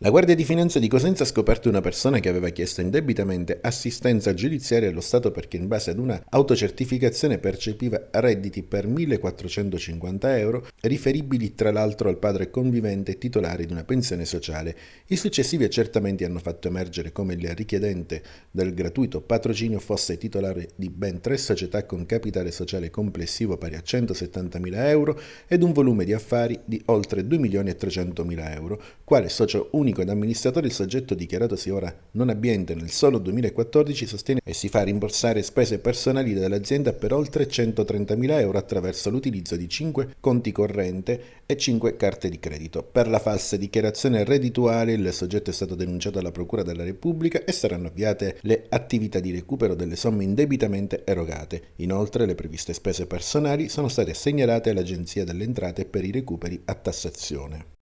La Guardia di Finanza di Cosenza ha scoperto una persona che aveva chiesto indebitamente assistenza giudiziaria allo Stato perché in base ad una autocertificazione percepiva redditi per 1450 euro, riferibili tra l'altro al padre convivente titolare di una pensione sociale. I successivi accertamenti hanno fatto emergere come il richiedente del gratuito patrocinio fosse titolare di ben tre società con capitale sociale complessivo pari a 170.000 euro ed un volume di affari di oltre 2.300.000 euro, quale socio unico unico ed amministratore il soggetto dichiaratosi ora non abbiente nel solo 2014 sostiene e si fa rimborsare spese personali dell'azienda per oltre 130.000 euro attraverso l'utilizzo di 5 conti corrente e 5 carte di credito. Per la falsa dichiarazione reddituale il soggetto è stato denunciato alla Procura della Repubblica e saranno avviate le attività di recupero delle somme indebitamente erogate. Inoltre le previste spese personali sono state segnalate all'Agenzia delle Entrate per i recuperi a tassazione.